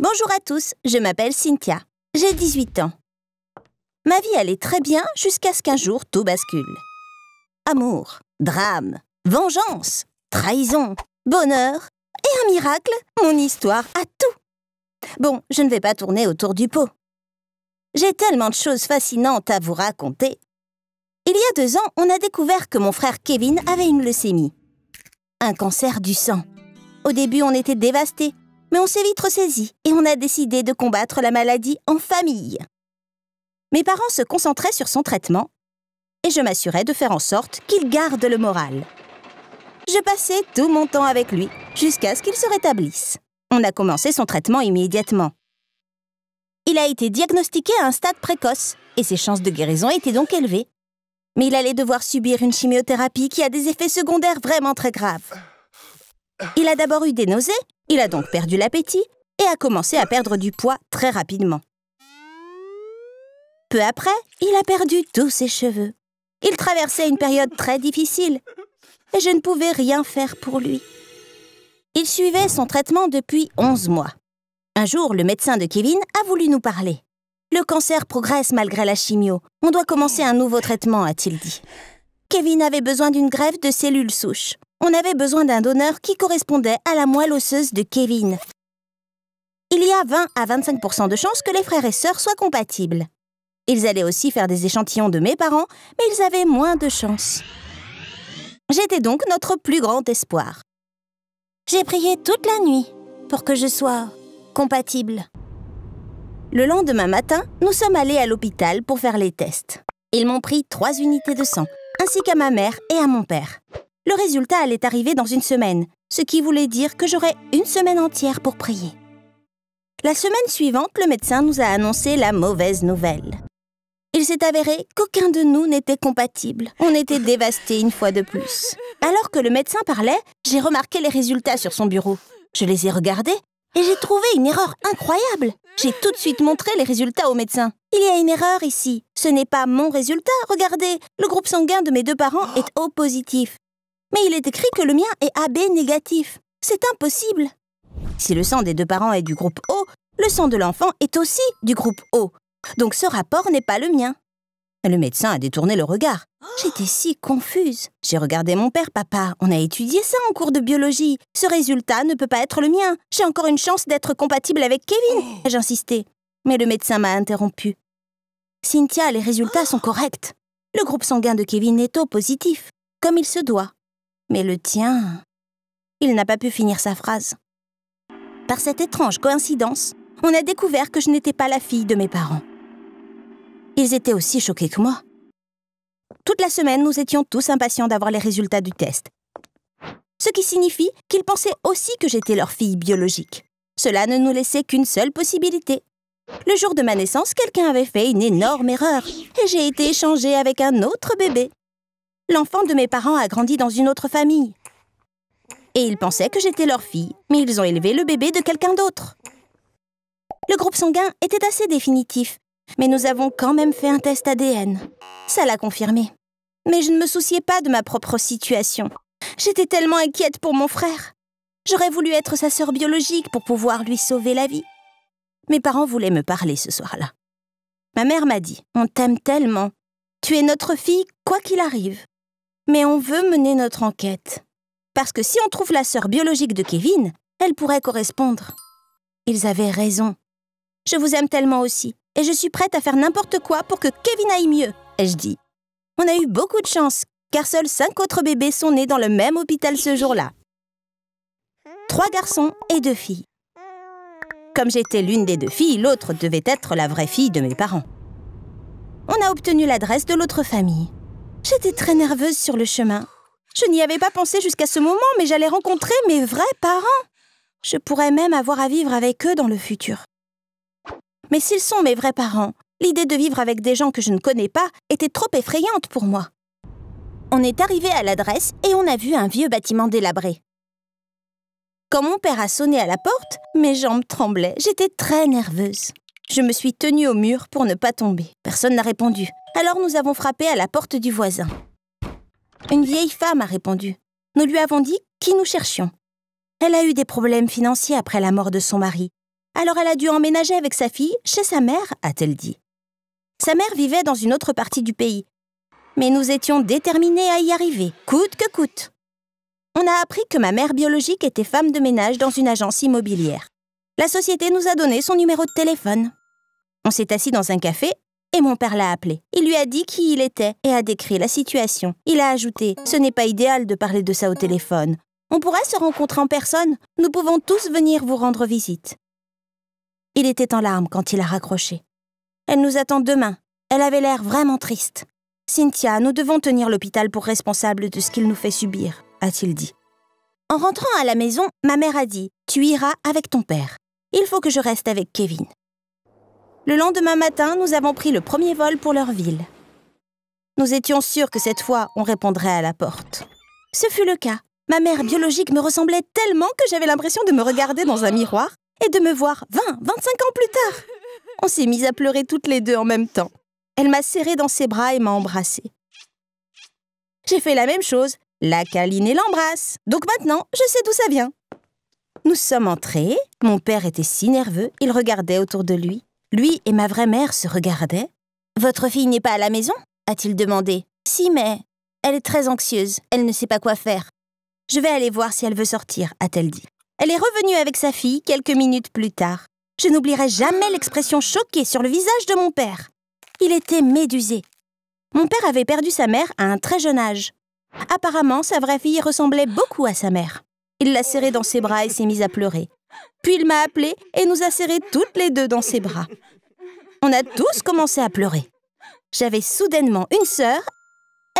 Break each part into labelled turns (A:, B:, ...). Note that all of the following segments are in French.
A: Bonjour à tous, je m'appelle Cynthia. J'ai 18 ans. Ma vie allait très bien jusqu'à ce qu'un jour tout bascule. Amour, drame, vengeance, trahison, bonheur et un miracle, mon histoire a tout. Bon, je ne vais pas tourner autour du pot. J'ai tellement de choses fascinantes à vous raconter. Il y a deux ans, on a découvert que mon frère Kevin avait une leucémie. Un cancer du sang. Au début, on était dévastés, mais on s'est vite ressaisi et on a décidé de combattre la maladie en famille. Mes parents se concentraient sur son traitement et je m'assurais de faire en sorte qu'il garde le moral. Je passais tout mon temps avec lui jusqu'à ce qu'il se rétablisse. On a commencé son traitement immédiatement. Il a été diagnostiqué à un stade précoce et ses chances de guérison étaient donc élevées. Mais il allait devoir subir une chimiothérapie qui a des effets secondaires vraiment très graves. Il a d'abord eu des nausées, il a donc perdu l'appétit et a commencé à perdre du poids très rapidement. Peu après, il a perdu tous ses cheveux. Il traversait une période très difficile et je ne pouvais rien faire pour lui. Il suivait son traitement depuis 11 mois. Un jour, le médecin de Kevin a voulu nous parler. Le cancer progresse malgré la chimio. On doit commencer un nouveau traitement, a-t-il dit. Kevin avait besoin d'une grève de cellules souches on avait besoin d'un donneur qui correspondait à la moelle osseuse de Kevin. Il y a 20 à 25 de chances que les frères et sœurs soient compatibles. Ils allaient aussi faire des échantillons de mes parents, mais ils avaient moins de chances. J'étais donc notre plus grand espoir. J'ai prié toute la nuit pour que je sois compatible. Le lendemain matin, nous sommes allés à l'hôpital pour faire les tests. Ils m'ont pris trois unités de sang, ainsi qu'à ma mère et à mon père. Le résultat allait arriver dans une semaine, ce qui voulait dire que j'aurais une semaine entière pour prier. La semaine suivante, le médecin nous a annoncé la mauvaise nouvelle. Il s'est avéré qu'aucun de nous n'était compatible. On était dévastés une fois de plus. Alors que le médecin parlait, j'ai remarqué les résultats sur son bureau. Je les ai regardés et j'ai trouvé une erreur incroyable. J'ai tout de suite montré les résultats au médecin. Il y a une erreur ici. Ce n'est pas mon résultat. Regardez, le groupe sanguin de mes deux parents est O positif. Mais il est écrit que le mien est AB négatif. C'est impossible. Si le sang des deux parents est du groupe O, le sang de l'enfant est aussi du groupe O. Donc ce rapport n'est pas le mien. Le médecin a détourné le regard. J'étais si confuse. J'ai regardé mon père, papa. On a étudié ça en cours de biologie. Ce résultat ne peut pas être le mien. J'ai encore une chance d'être compatible avec Kevin. insisté. Mais le médecin m'a interrompu. Cynthia, les résultats sont corrects. Le groupe sanguin de Kevin est O positif, comme il se doit. Mais le tien... Il n'a pas pu finir sa phrase. Par cette étrange coïncidence, on a découvert que je n'étais pas la fille de mes parents. Ils étaient aussi choqués que moi. Toute la semaine, nous étions tous impatients d'avoir les résultats du test. Ce qui signifie qu'ils pensaient aussi que j'étais leur fille biologique. Cela ne nous laissait qu'une seule possibilité. Le jour de ma naissance, quelqu'un avait fait une énorme erreur et j'ai été échangée avec un autre bébé l'enfant de mes parents a grandi dans une autre famille. Et ils pensaient que j'étais leur fille, mais ils ont élevé le bébé de quelqu'un d'autre. Le groupe sanguin était assez définitif, mais nous avons quand même fait un test ADN. Ça l'a confirmé. Mais je ne me souciais pas de ma propre situation. J'étais tellement inquiète pour mon frère. J'aurais voulu être sa sœur biologique pour pouvoir lui sauver la vie. Mes parents voulaient me parler ce soir-là. Ma mère m'a dit On t'aime tellement. Tu es notre fille, quoi qu'il arrive. Mais on veut mener notre enquête. Parce que si on trouve la sœur biologique de Kevin, elle pourrait correspondre. Ils avaient raison. Je vous aime tellement aussi, et je suis prête à faire n'importe quoi pour que Kevin aille mieux, ai-je dit. On a eu beaucoup de chance, car seuls cinq autres bébés sont nés dans le même hôpital ce jour-là. Trois garçons et deux filles. Comme j'étais l'une des deux filles, l'autre devait être la vraie fille de mes parents. On a obtenu l'adresse de l'autre famille. J'étais très nerveuse sur le chemin. Je n'y avais pas pensé jusqu'à ce moment, mais j'allais rencontrer mes vrais parents. Je pourrais même avoir à vivre avec eux dans le futur. Mais s'ils sont mes vrais parents, l'idée de vivre avec des gens que je ne connais pas était trop effrayante pour moi. On est arrivé à l'adresse et on a vu un vieux bâtiment délabré. Quand mon père a sonné à la porte, mes jambes tremblaient, j'étais très nerveuse. Je me suis tenue au mur pour ne pas tomber. Personne n'a répondu. Alors nous avons frappé à la porte du voisin. Une vieille femme a répondu. Nous lui avons dit qui nous cherchions. Elle a eu des problèmes financiers après la mort de son mari. Alors elle a dû emménager avec sa fille chez sa mère, a-t-elle dit. Sa mère vivait dans une autre partie du pays. Mais nous étions déterminés à y arriver, coûte que coûte. On a appris que ma mère biologique était femme de ménage dans une agence immobilière. La société nous a donné son numéro de téléphone. On s'est assis dans un café et mon père l'a appelé. Il lui a dit qui il était et a décrit la situation. Il a ajouté Ce n'est pas idéal de parler de ça au téléphone. On pourrait se rencontrer en personne. Nous pouvons tous venir vous rendre visite. Il était en larmes quand il a raccroché. Elle nous attend demain. Elle avait l'air vraiment triste. Cynthia, nous devons tenir l'hôpital pour responsable de ce qu'il nous fait subir, a-t-il dit. En rentrant à la maison, ma mère a dit Tu iras avec ton père. Il faut que je reste avec Kevin. Le lendemain matin, nous avons pris le premier vol pour leur ville. Nous étions sûrs que cette fois, on répondrait à la porte. Ce fut le cas. Ma mère biologique me ressemblait tellement que j'avais l'impression de me regarder dans un miroir et de me voir 20, 25 ans plus tard. On s'est mis à pleurer toutes les deux en même temps. Elle m'a serré dans ses bras et m'a embrassée. J'ai fait la même chose. La câline et l'embrasse. Donc maintenant, je sais d'où ça vient. Nous sommes entrés. Mon père était si nerveux, il regardait autour de lui. Lui et ma vraie mère se regardaient. Votre fille n'est pas à la maison a-t-il demandé. Si, mais elle est très anxieuse, elle ne sait pas quoi faire. Je vais aller voir si elle veut sortir, a-t-elle dit. Elle est revenue avec sa fille quelques minutes plus tard. Je n'oublierai jamais l'expression choquée sur le visage de mon père. Il était médusé. Mon père avait perdu sa mère à un très jeune âge. Apparemment, sa vraie fille ressemblait beaucoup à sa mère. Il l'a serrée dans ses bras et s'est mis à pleurer. Puis il m'a appelée et nous a serrées toutes les deux dans ses bras. On a tous commencé à pleurer. J'avais soudainement une sœur.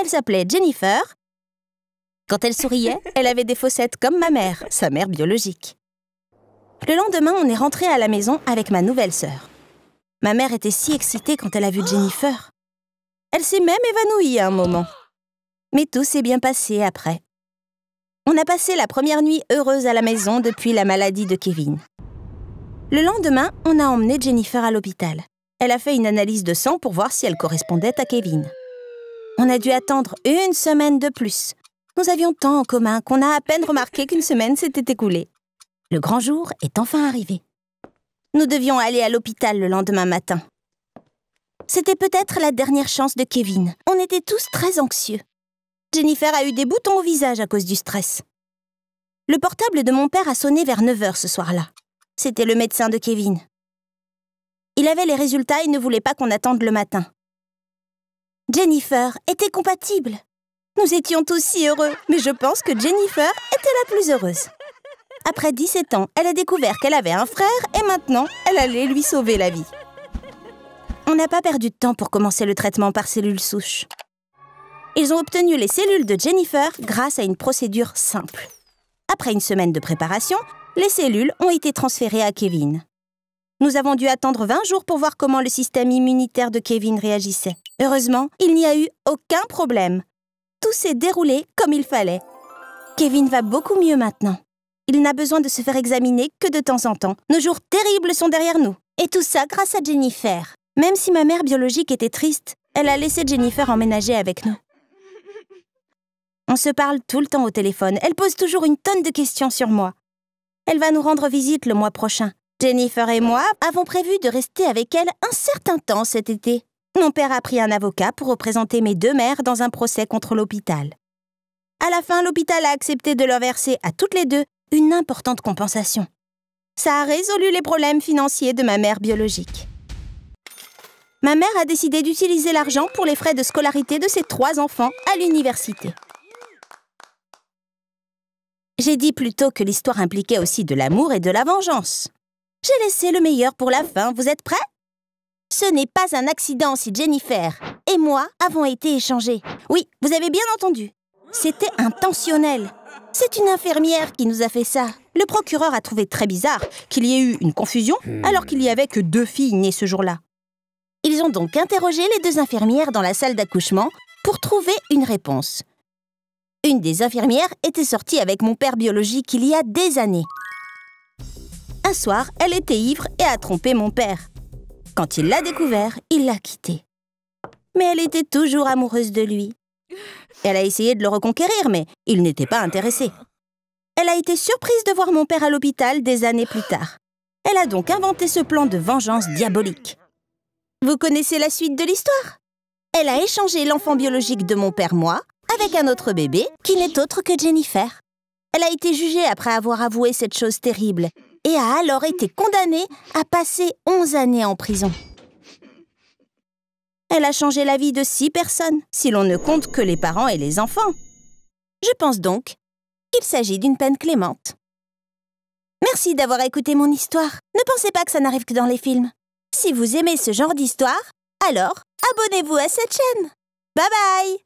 A: Elle s'appelait Jennifer. Quand elle souriait, elle avait des fossettes comme ma mère, sa mère biologique. Le lendemain, on est rentré à la maison avec ma nouvelle sœur. Ma mère était si excitée quand elle a vu Jennifer. Elle s'est même évanouie à un moment. Mais tout s'est bien passé après. On a passé la première nuit heureuse à la maison depuis la maladie de Kevin. Le lendemain, on a emmené Jennifer à l'hôpital. Elle a fait une analyse de sang pour voir si elle correspondait à Kevin. On a dû attendre une semaine de plus. Nous avions tant en commun qu'on a à peine remarqué qu'une semaine s'était écoulée. Le grand jour est enfin arrivé. Nous devions aller à l'hôpital le lendemain matin. C'était peut-être la dernière chance de Kevin. On était tous très anxieux. Jennifer a eu des boutons au visage à cause du stress. Le portable de mon père a sonné vers 9h ce soir-là. C'était le médecin de Kevin. Il avait les résultats et ne voulait pas qu'on attende le matin. Jennifer était compatible. Nous étions tous si heureux, mais je pense que Jennifer était la plus heureuse. Après 17 ans, elle a découvert qu'elle avait un frère et maintenant, elle allait lui sauver la vie. On n'a pas perdu de temps pour commencer le traitement par cellules souches. Ils ont obtenu les cellules de Jennifer grâce à une procédure simple. Après une semaine de préparation, les cellules ont été transférées à Kevin. Nous avons dû attendre 20 jours pour voir comment le système immunitaire de Kevin réagissait. Heureusement, il n'y a eu aucun problème. Tout s'est déroulé comme il fallait. Kevin va beaucoup mieux maintenant. Il n'a besoin de se faire examiner que de temps en temps. Nos jours terribles sont derrière nous. Et tout ça grâce à Jennifer. Même si ma mère biologique était triste, elle a laissé Jennifer emménager avec nous. On se parle tout le temps au téléphone. Elle pose toujours une tonne de questions sur moi. Elle va nous rendre visite le mois prochain. Jennifer et moi avons prévu de rester avec elle un certain temps cet été. Mon père a pris un avocat pour représenter mes deux mères dans un procès contre l'hôpital. À la fin, l'hôpital a accepté de leur verser à toutes les deux une importante compensation. Ça a résolu les problèmes financiers de ma mère biologique. Ma mère a décidé d'utiliser l'argent pour les frais de scolarité de ses trois enfants à l'université. J'ai dit plutôt que l'histoire impliquait aussi de l'amour et de la vengeance. J'ai laissé le meilleur pour la fin, vous êtes prêts Ce n'est pas un accident si Jennifer et moi avons été échangés. Oui, vous avez bien entendu. C'était intentionnel. C'est une infirmière qui nous a fait ça. Le procureur a trouvé très bizarre qu'il y ait eu une confusion hmm. alors qu'il n'y avait que deux filles nées ce jour-là. Ils ont donc interrogé les deux infirmières dans la salle d'accouchement pour trouver une réponse. Une des infirmières était sortie avec mon père biologique il y a des années. Un soir, elle était ivre et a trompé mon père. Quand il l'a découvert, il l'a quittée. Mais elle était toujours amoureuse de lui. Elle a essayé de le reconquérir, mais il n'était pas intéressé. Elle a été surprise de voir mon père à l'hôpital des années plus tard. Elle a donc inventé ce plan de vengeance diabolique. Vous connaissez la suite de l'histoire Elle a échangé l'enfant biologique de mon père, moi, avec un autre bébé qui n'est autre que Jennifer. Elle a été jugée après avoir avoué cette chose terrible et a alors été condamnée à passer 11 années en prison. Elle a changé la vie de 6 personnes, si l'on ne compte que les parents et les enfants. Je pense donc qu'il s'agit d'une peine clémente. Merci d'avoir écouté mon histoire. Ne pensez pas que ça n'arrive que dans les films. Si vous aimez ce genre d'histoire, alors abonnez-vous à cette chaîne. Bye bye